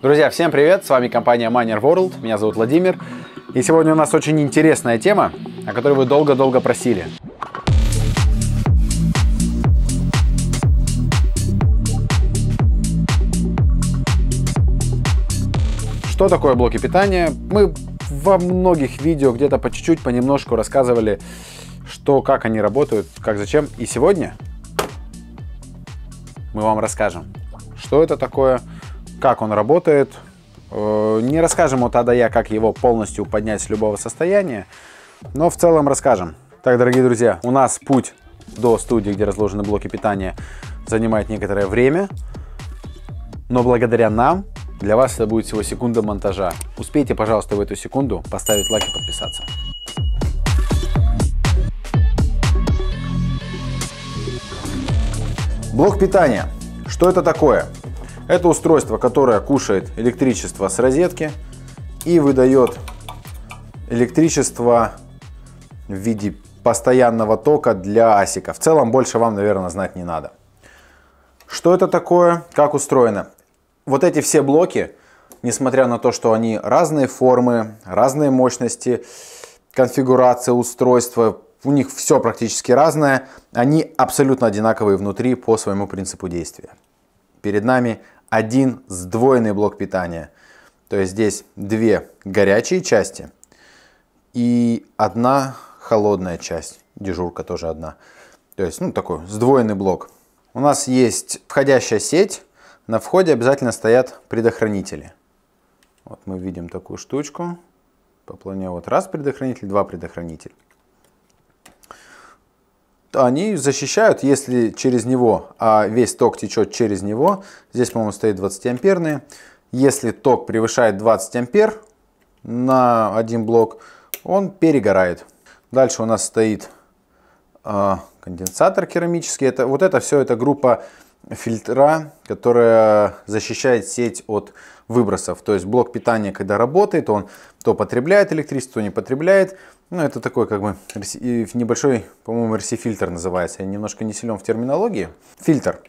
Друзья, всем привет! С вами компания Miner World. Меня зовут Владимир. И сегодня у нас очень интересная тема, о которой вы долго-долго просили. Что такое блоки питания? Мы во многих видео где-то по чуть-чуть, понемножку рассказывали, что, как они работают, как, зачем. И сегодня мы вам расскажем, что это такое, как он работает. Э, не расскажем от А Я, как его полностью поднять с любого состояния, но в целом расскажем. Так, дорогие друзья, у нас путь до студии, где разложены блоки питания, занимает некоторое время, но благодаря нам для вас это будет всего секунда монтажа. Успейте, пожалуйста, в эту секунду поставить лайк и подписаться. Блок питания. Что это такое? Это устройство, которое кушает электричество с розетки и выдает электричество в виде постоянного тока для асика. В целом больше вам, наверное, знать не надо. Что это такое? Как устроено? Вот эти все блоки, несмотря на то, что они разные формы, разные мощности, конфигурация устройства, у них все практически разное, они абсолютно одинаковые внутри по своему принципу действия. Перед нами один сдвоенный блок питания. То есть здесь две горячие части и одна холодная часть. Дежурка тоже одна. То есть, ну, такой сдвоенный блок. У нас есть входящая сеть. На входе обязательно стоят предохранители. Вот мы видим такую штучку. По плане вот раз предохранитель, два предохранитель они защищают, если через него, а весь ток течет через него. Здесь, по-моему, стоит 20 амперные. Если ток превышает 20 ампер на один блок, он перегорает. Дальше у нас стоит а, конденсатор керамический. Это, вот это все, это группа фильтра, которая защищает сеть от выбросов. То есть блок питания, когда работает, он то потребляет электричество, то не потребляет. Ну, это такой как бы небольшой, по-моему, RC-фильтр называется. Я немножко не силен в терминологии. Фильтр,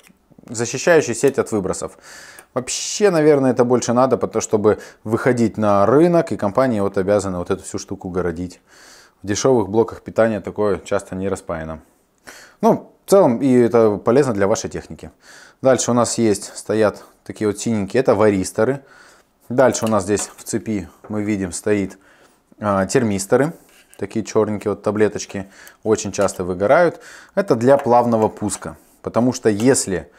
защищающий сеть от выбросов. Вообще, наверное, это больше надо, потому чтобы выходить на рынок, и компания вот обязана вот эту всю штуку городить. В дешевых блоках питания такое часто не распаяно. Ну, в целом, и это полезно для вашей техники. Дальше у нас есть, стоят такие вот синенькие, это варисторы. Дальше у нас здесь в цепи мы видим стоит э, термисторы. Такие черненькие вот таблеточки очень часто выгорают. Это для плавного пуска. Потому что если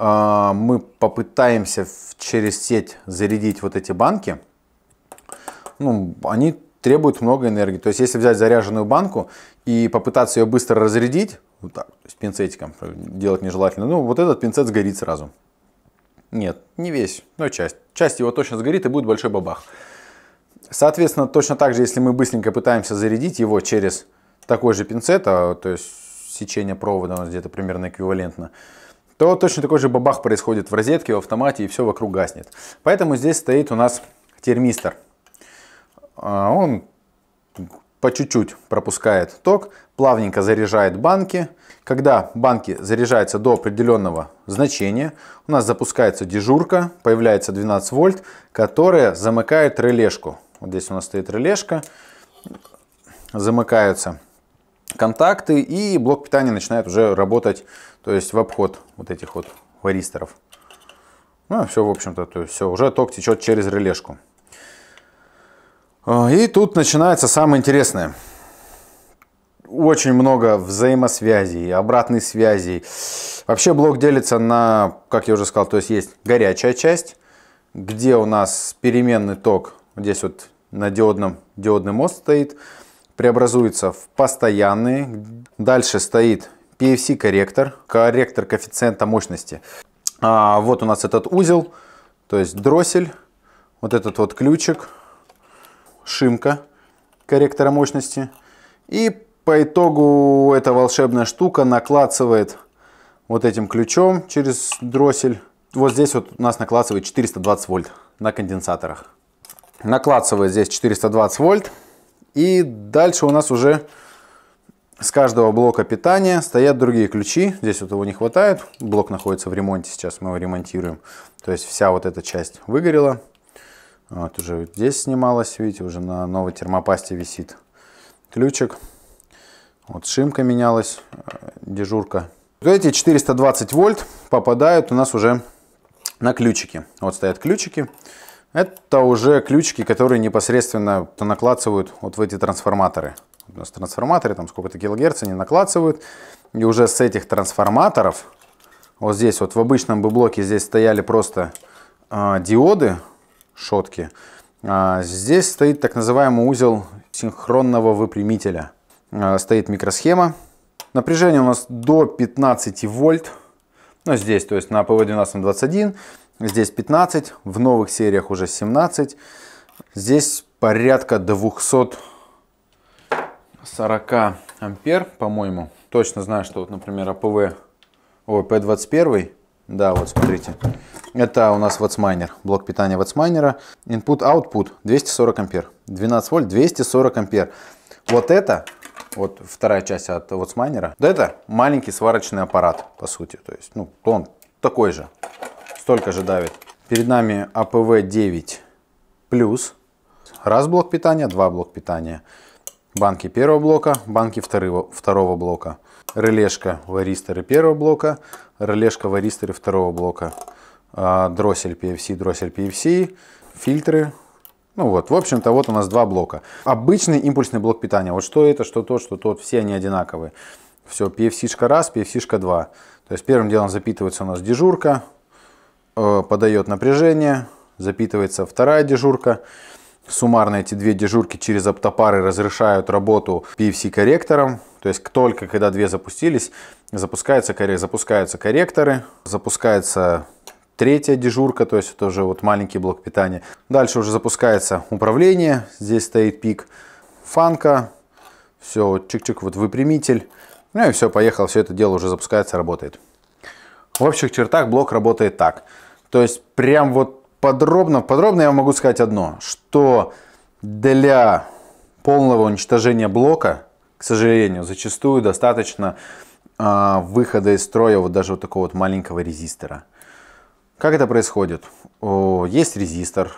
э, мы попытаемся через сеть зарядить вот эти банки, ну, они требуют много энергии. То есть если взять заряженную банку и попытаться ее быстро разрядить, вот ну, так, то есть пинцетиком делать нежелательно. Ну, вот этот пинцет сгорит сразу. Нет, не весь, но часть. Часть его точно сгорит и будет большой бабах. Соответственно, точно так же, если мы быстренько пытаемся зарядить его через такой же пинцет, а, то есть сечение провода у нас где-то примерно эквивалентно, то точно такой же бабах происходит в розетке, в автомате, и все вокруг гаснет. Поэтому здесь стоит у нас термистор. А, он по чуть-чуть пропускает ток, плавненько заряжает банки. Когда банки заряжаются до определенного значения, у нас запускается дежурка, появляется 12 вольт, которая замыкает релешку. Вот здесь у нас стоит релешка, замыкаются контакты и блок питания начинает уже работать, то есть в обход вот этих вот варисторов. Ну, все, в общем-то, то есть все, уже ток течет через релешку. А, и тут начинается самое интересное. Очень много взаимосвязей, обратной связи. Вообще блок делится на, как я уже сказал, то есть есть горячая часть, где у нас переменный ток, здесь вот на диодном, диодный мост стоит, преобразуется в постоянный. Дальше стоит PFC-корректор, корректор коэффициента мощности. А вот у нас этот узел, то есть дроссель, вот этот вот ключик – шимка корректора мощности. И по итогу эта волшебная штука наклацывает вот этим ключом через дроссель. Вот здесь вот у нас наклацывает 420 вольт на конденсаторах. Наклацывает здесь 420 вольт. И дальше у нас уже с каждого блока питания стоят другие ключи. Здесь вот его не хватает. Блок находится в ремонте, сейчас мы его ремонтируем. То есть вся вот эта часть выгорела. Вот уже здесь снималось, видите, уже на новой термопасте висит ключик. Вот шимка менялась, э, дежурка. Вот эти 420 вольт попадают у нас уже на ключики. Вот стоят ключики. Это уже ключики, которые непосредственно накладывают вот в эти трансформаторы. У нас трансформаторы, там сколько-то килогерц они накладывают. И уже с этих трансформаторов, вот здесь вот в обычном бы блоке здесь стояли просто э, диоды, шотки. А, здесь стоит так называемый узел синхронного выпрямителя. А, стоит микросхема. Напряжение у нас до 15 вольт. Ну, здесь, то есть на ПВ-12 21, здесь 15, в новых сериях уже 17. Здесь порядка 240 ампер, по-моему. Точно знаю, что вот, например, АПВ, ой, П21 да, вот смотрите. Это у нас ватсмайнер, блок питания ватсмайнера. Input-output 240 ампер. 12 вольт, 240 ампер. Вот это, вот вторая часть от ватсмайнера, да это маленький сварочный аппарат, по сути. То есть, ну, он такой же, столько же давит. Перед нами АПВ-9 плюс. Раз блок питания, два блок питания. Банки первого блока, банки второго, второго блока релешка варистеры первого блока, релешка варистеры второго блока, а, дроссель PFC, дроссель PFC, фильтры. Ну вот, в общем-то, вот у нас два блока. Обычный импульсный блок питания. Вот что это, что тот, что тот, все они одинаковые. Все, PFC-шка раз, PFC-шка 2. То есть первым делом запитывается у нас дежурка, э, подает напряжение, запитывается вторая дежурка. Суммарно эти две дежурки через оптопары разрешают работу PFC-корректором. То есть только когда две запустились, запускается, запускаются корректоры, запускается третья дежурка, то есть это уже вот маленький блок питания. Дальше уже запускается управление, здесь стоит пик фанка, все, чик-чик, вот выпрямитель. Ну и все, поехал, все это дело уже запускается, работает. В общих чертах блок работает так. То есть прям вот подробно, подробно я могу сказать одно, что для полного уничтожения блока, к сожалению, зачастую достаточно э, выхода из строя вот даже вот такого вот маленького резистора. Как это происходит? О, есть резистор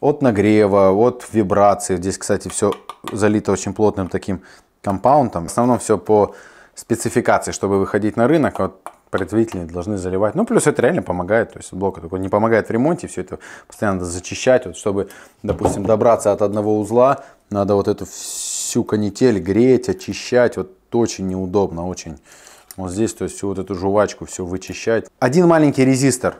от нагрева, от вибрации. Здесь, кстати, все залито очень плотным таким компаунтом. В основном все по спецификации, чтобы выходить на рынок. Вот производители должны заливать. Ну, плюс это реально помогает, то есть блок такой не помогает в ремонте, все это постоянно надо зачищать, вот, чтобы, допустим, добраться от одного узла, надо вот эту всю канитель греть, очищать, вот очень неудобно, очень. Вот здесь, то есть всю вот эту жвачку все вычищать. Один маленький резистор,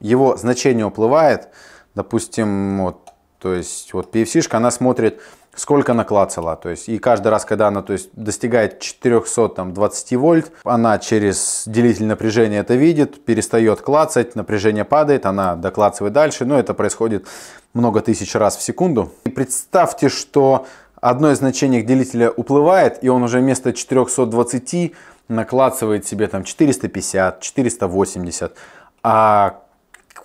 его значение уплывает, допустим, вот, то есть вот PFC-шка, она смотрит сколько наклацала. То есть, и каждый раз, когда она то есть, достигает 420 вольт, она через делитель напряжения это видит, перестает клацать, напряжение падает, она доклацывает дальше. Но это происходит много тысяч раз в секунду. И представьте, что одно из значений делителя уплывает, и он уже вместо 420 наклацывает себе там 450, 480. А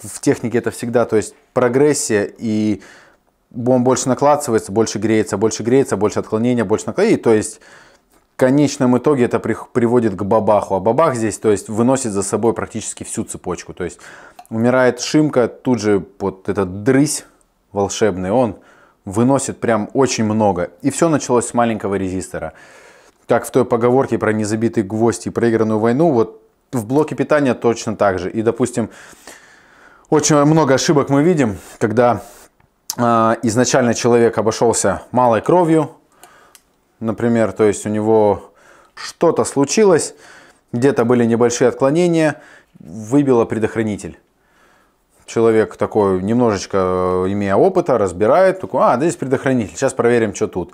в технике это всегда, то есть прогрессия и он больше накладывается, больше греется, больше греется, больше отклонения, больше наклонений. То есть в конечном итоге это приводит к бабаху. А бабах здесь, то есть выносит за собой практически всю цепочку. То есть умирает шимка, тут же вот этот дрысь волшебный, он выносит прям очень много. И все началось с маленького резистора. Как в той поговорке про незабитый гвоздь и проигранную войну, вот в блоке питания точно так же. И, допустим, очень много ошибок мы видим, когда а, изначально человек обошелся малой кровью, например, то есть у него что-то случилось, где-то были небольшие отклонения, выбило предохранитель. Человек такой, немножечко э, имея опыта, разбирает, такой, а, да здесь предохранитель, сейчас проверим, что тут.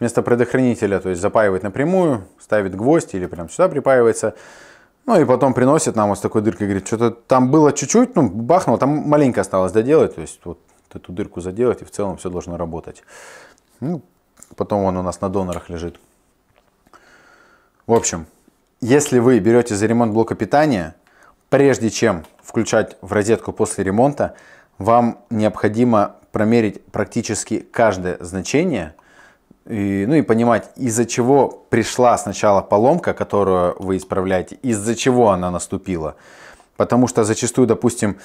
Вместо предохранителя, то есть запаивает напрямую, ставит гвоздь или прям сюда припаивается, ну и потом приносит нам вот с такой дыркой, говорит, что-то там было чуть-чуть, ну бахнуло, там маленько осталось доделать, то есть вот вот эту дырку заделать, и в целом все должно работать. Ну, потом он у нас на донорах лежит. В общем, если вы берете за ремонт блока питания, прежде чем включать в розетку после ремонта, вам необходимо промерить практически каждое значение, и, ну и понимать, из-за чего пришла сначала поломка, которую вы исправляете, из-за чего она наступила. Потому что зачастую, допустим,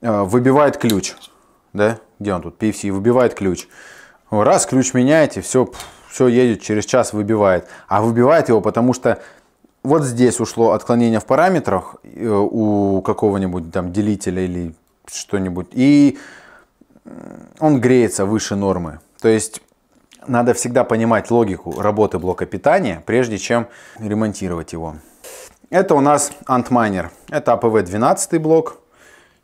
э, выбивает ключ, да, где он тут, PFC, выбивает ключ. Раз ключ меняете, все, все едет, через час выбивает. А выбивает его, потому что вот здесь ушло отклонение в параметрах э, у какого-нибудь там делителя или что-нибудь. И он греется выше нормы. То есть надо всегда понимать логику работы блока питания, прежде чем ремонтировать его. Это у нас Antminer, Это АПВ-12 блок.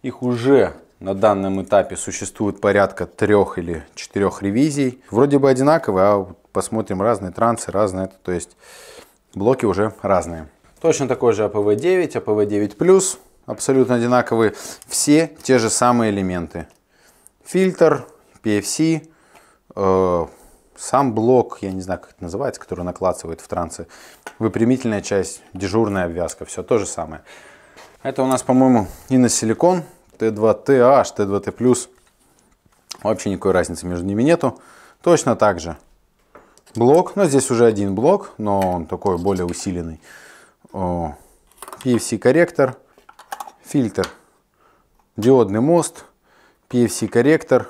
Их уже на данном этапе существует порядка трех или четырех ревизий. Вроде бы одинаковые, а посмотрим разные трансы, разные, то есть блоки уже разные. Точно такой же АПВ-9, АПВ-9+, абсолютно одинаковые. Все те же самые элементы. Фильтр, PFC, э, сам блок, я не знаю, как это называется, который наклацывает в трансы, выпрямительная часть, дежурная обвязка, все то же самое. Это у нас, по-моему, и на силикон Т2TH, Т2T+. Вообще никакой разницы между ними нету. Точно так же блок, но здесь уже один блок, но он такой более усиленный. PFC-корректор, фильтр, диодный мост, PFC-корректор,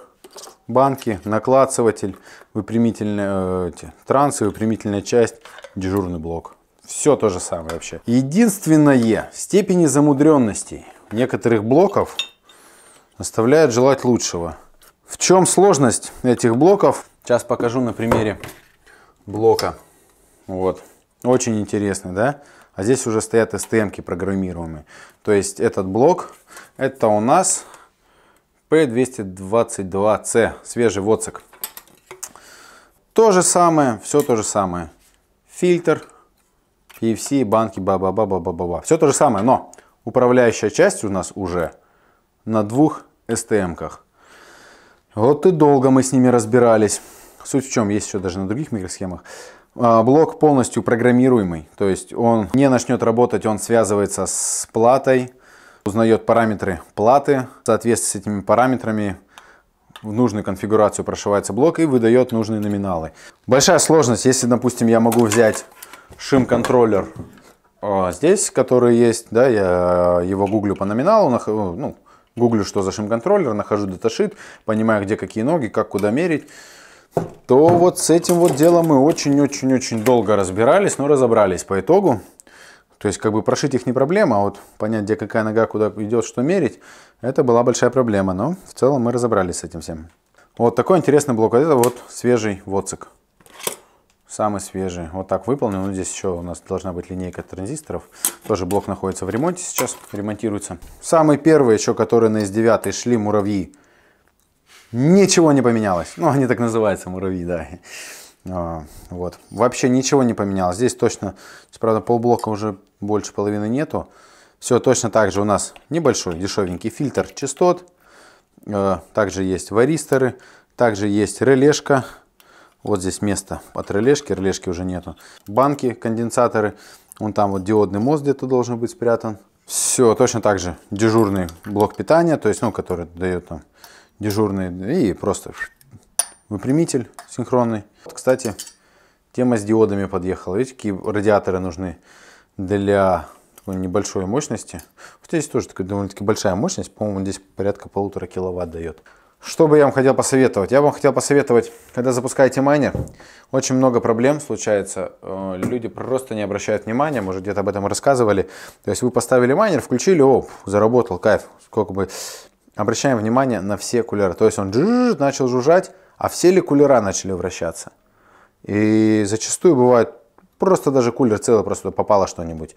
банки, наклацыватель, выпрямительные, э, эти, трансы, выпрямительная часть, дежурный блок. Все то же самое вообще. Единственное, степени замудренностей некоторых блоков – оставляет желать лучшего. В чем сложность этих блоков? Сейчас покажу на примере блока. Вот. Очень интересный, да? А здесь уже стоят STM-ки программируемые. То есть этот блок, это у нас P222C, свежий воцик. То же самое, все то же самое. Фильтр, PFC, банки, ба-ба-ба-ба-ба-ба. Все то же самое, но управляющая часть у нас уже на двух STM-ках. Вот и долго мы с ними разбирались. Суть в чем, есть еще даже на других микросхемах. А, блок полностью программируемый, то есть он не начнет работать, он связывается с платой, узнает параметры платы, в соответствии с этими параметрами в нужную конфигурацию прошивается блок и выдает нужные номиналы. Большая сложность, если, допустим, я могу взять шим-контроллер а, здесь, который есть, да, я его гуглю по номиналу, ну, гуглю, что за шим-контроллер, нахожу даташит, понимаю, где какие ноги, как куда мерить, то вот с этим вот делом мы очень-очень-очень долго разбирались, но разобрались по итогу. То есть как бы прошить их не проблема, а вот понять, где какая нога, куда идет, что мерить, это была большая проблема. Но в целом мы разобрались с этим всем. Вот такой интересный блок. Это вот свежий воцик самый свежий. Вот так выполнен. но ну, здесь еще у нас должна быть линейка транзисторов. Тоже блок находится в ремонте сейчас, ремонтируется. Самые первые еще, которые на S9 шли, муравьи. Ничего не поменялось. Ну, они так называются, муравьи, да. А, вот. Вообще ничего не поменялось. Здесь точно, правда, полблока уже больше половины нету. Все точно так же у нас небольшой, дешевенький фильтр частот. Э, также есть варисторы, также есть релешка вот здесь место от релешки, релешки уже нету. Банки, конденсаторы. Вон там вот диодный мост где-то должен быть спрятан. Все, точно так же дежурный блок питания, то есть, ну, который дает там дежурный и просто выпрямитель синхронный. Вот, кстати, тема с диодами подъехала. Видите, какие радиаторы нужны для такой небольшой мощности. Вот здесь тоже такая довольно-таки большая мощность, по-моему, здесь порядка полутора киловатт дает. Что бы я вам хотел посоветовать? Я вам хотел посоветовать, когда запускаете майнер, очень много проблем случается. Э, люди просто не обращают внимания, может где-то об этом рассказывали. То есть вы поставили майнер, включили, оп, заработал, кайф. Сколько бы... Обращаем внимание на все кулера. То есть он начал жужжать, а все ли кулера начали вращаться? И зачастую бывает просто даже кулер целый просто попало что-нибудь.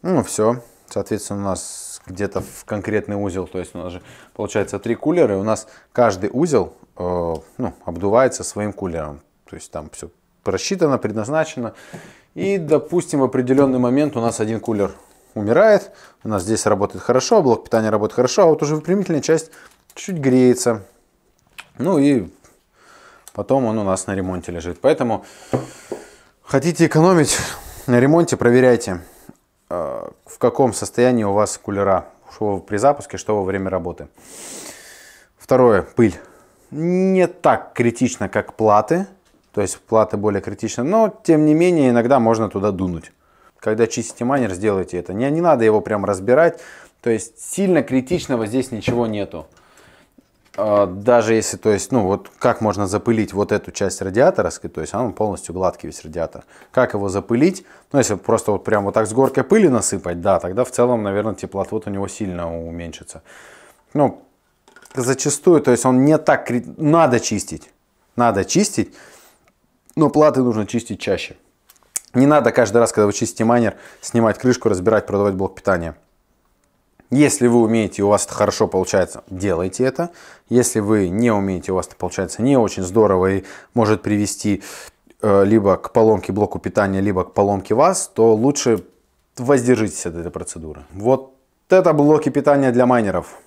Ну все, соответственно у нас где-то в конкретный узел. То есть у нас же получается три кулера, и у нас каждый узел э, ну, обдувается своим кулером. То есть там все просчитано, предназначено. И, допустим, в определенный момент у нас один кулер умирает, у нас здесь работает хорошо, а блок питания работает хорошо, а вот уже выпрямительная часть чуть-чуть греется. Ну и потом он у нас на ремонте лежит. Поэтому хотите экономить на ремонте, проверяйте. Э, в каком состоянии у вас кулера, что при запуске, что во время работы. Второе, пыль. Не так критично, как платы, то есть платы более критичны, но тем не менее иногда можно туда дунуть. Когда чистите майнер, сделайте это. Не, не надо его прям разбирать, то есть сильно критичного здесь ничего нету. А, даже если, то есть, ну вот как можно запылить вот эту часть радиатора, то есть он полностью гладкий весь радиатор. Как его запылить? Ну если просто вот прямо вот так с горкой пыли насыпать, да, тогда в целом, наверное, теплоотвод у него сильно уменьшится. Ну, зачастую, то есть он не так, надо чистить, надо чистить, но платы нужно чистить чаще. Не надо каждый раз, когда вы чистите майнер, снимать крышку, разбирать, продавать блок питания. Если вы умеете, у вас это хорошо получается, делайте это. Если вы не умеете, у вас это получается не очень здорово и может привести э, либо к поломке блоку питания, либо к поломке вас, то лучше воздержитесь от этой процедуры. Вот это блоки питания для майнеров.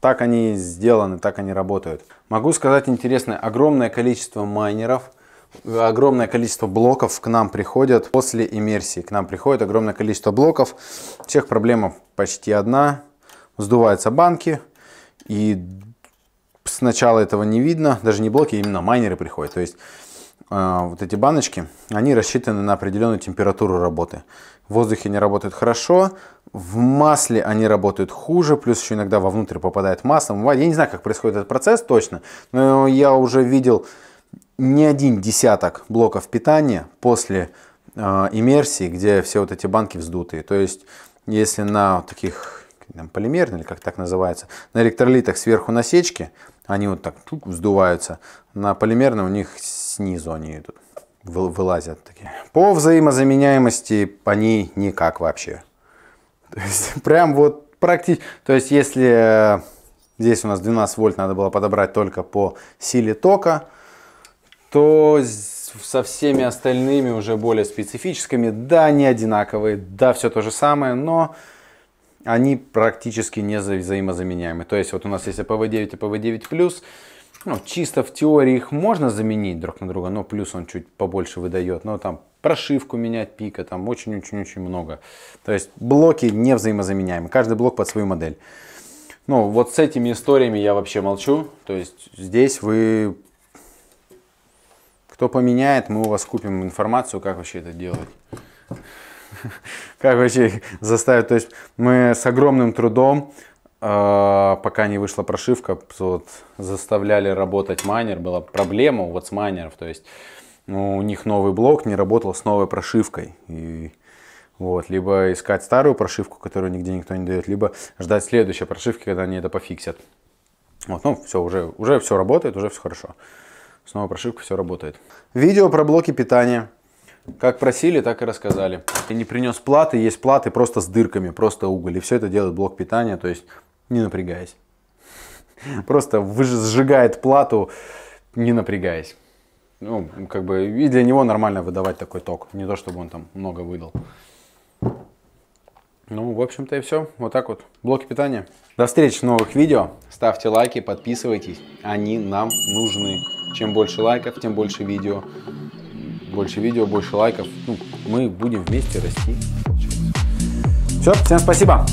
Так они сделаны, так они работают. Могу сказать интересное, огромное количество майнеров – огромное количество блоков к нам приходят после иммерсии. К нам приходит огромное количество блоков. У всех проблема почти одна. Сдуваются банки. И сначала этого не видно. Даже не блоки, а именно майнеры приходят. То есть э, вот эти баночки, они рассчитаны на определенную температуру работы. В воздухе они работают хорошо, в масле они работают хуже, плюс еще иногда вовнутрь попадает масло. Я не знаю, как происходит этот процесс точно, но я уже видел не один десяток блоков питания после э, иммерсии, где все вот эти банки вздутые. То есть, если на таких там, полимерных, или как так называется, на электролитах сверху насечки, они вот так чук, вздуваются, на полимерном у них снизу они идут, вылазят такие. По взаимозаменяемости они никак вообще. То есть, прям вот практически... То есть, если э, здесь у нас 12 вольт надо было подобрать только по силе тока, то со всеми остальными уже более специфическими. Да, не одинаковые, да, все то же самое, но они практически не взаимозаменяемы. То есть вот у нас есть APV9 и APV9+, ну, чисто в теории их можно заменить друг на друга, но плюс он чуть побольше выдает, но там прошивку менять пика, там очень-очень-очень много. То есть блоки не взаимозаменяемы, каждый блок под свою модель. Ну, вот с этими историями я вообще молчу. То есть здесь вы кто поменяет, мы у вас купим информацию, как вообще это делать. Как вообще заставить? То есть мы с огромным трудом, э, пока не вышла прошивка, заставляли работать майнер. Была проблема вот с майнеров. То есть ну, у них новый блок не работал с новой прошивкой. И вот, либо искать старую прошивку, которую нигде никто не дает, либо ждать следующей прошивки, когда они это пофиксят. Вот, ну, все, уже, уже все работает, уже все хорошо. Снова прошивка, все работает. Видео про блоки питания. Как просили, так и рассказали. Я не принес платы, есть платы просто с дырками, просто уголь. И все это делает блок питания, то есть не напрягаясь. Просто сжигает плату, не напрягаясь. Ну, как бы и для него нормально выдавать такой ток. Не то, чтобы он там много выдал. Ну, в общем-то и все. Вот так вот. Блоки питания. До встречи в новых видео. Ставьте лайки, подписывайтесь. Они нам нужны. Чем больше лайков, тем больше видео. Больше видео, больше лайков. Ну, мы будем вместе расти. Все, всем спасибо.